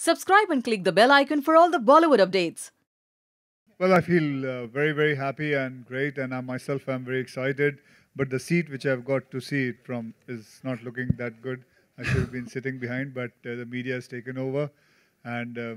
Subscribe and click the bell icon for all the Bollywood updates. Well, I feel uh, very, very happy and great, and I myself am very excited. But the seat which I've got to see it from is not looking that good. I should have been sitting behind, but uh, the media has taken over, and uh,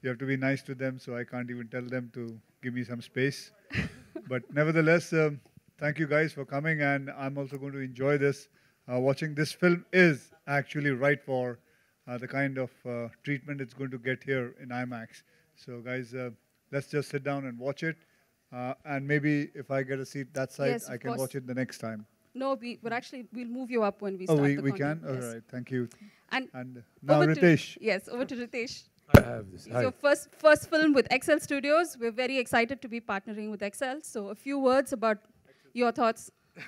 you have to be nice to them, so I can't even tell them to give me some space. but nevertheless, um, thank you guys for coming, and I'm also going to enjoy this. Uh, watching this film is actually right for uh, the kind of uh, treatment it's going to get here in IMAX. So, guys, uh, let's just sit down and watch it. Uh, and maybe if I get a seat that side, yes, I can course. watch it the next time. No, we, but actually, we'll move you up when we oh, start. Oh, we, the we can? Yes. All right, thank you. And, and now, Ritesh. To, yes, over to Ritesh. I have this. So, first, first film with Excel Studios. We're very excited to be partnering with Excel. So, a few words about your thoughts.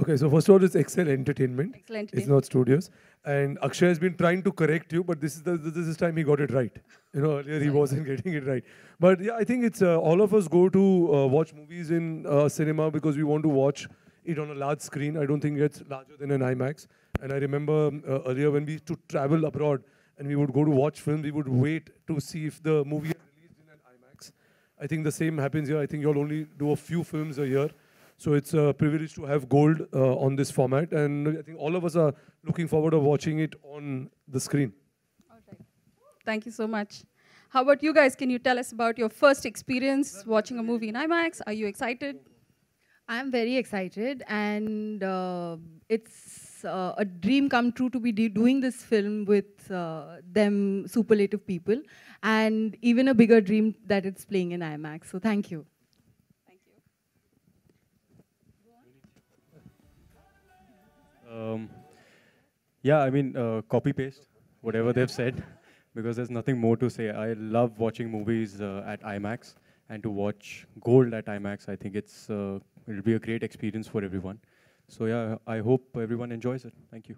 Okay, so first of all, Excel Entertainment. Excel Entertainment. It's not studios. And Akshay has been trying to correct you, but this is the, this is time he got it right. You know, earlier he wasn't getting it right. But yeah, I think it's uh, all of us go to uh, watch movies in uh, cinema because we want to watch it on a large screen. I don't think it's larger than an IMAX. And I remember um, uh, earlier when we used to travel abroad and we would go to watch films, we would wait to see if the movie released in an IMAX. I think the same happens here. I think you'll only do a few films a year. So it's a privilege to have gold uh, on this format, and I think all of us are looking forward to watching it on the screen. Thank you so much. How about you guys? Can you tell us about your first experience watching a movie in IMAX? Are you excited? I'm very excited, and uh, it's uh, a dream come true to be doing this film with uh, them superlative people, and even a bigger dream that it's playing in IMAX. So thank you. Yeah, I mean, uh, copy paste whatever they've said because there's nothing more to say. I love watching movies uh, at IMAX and to watch Gold at IMAX. I think it's uh, it'll be a great experience for everyone. So yeah, I hope everyone enjoys it. Thank you.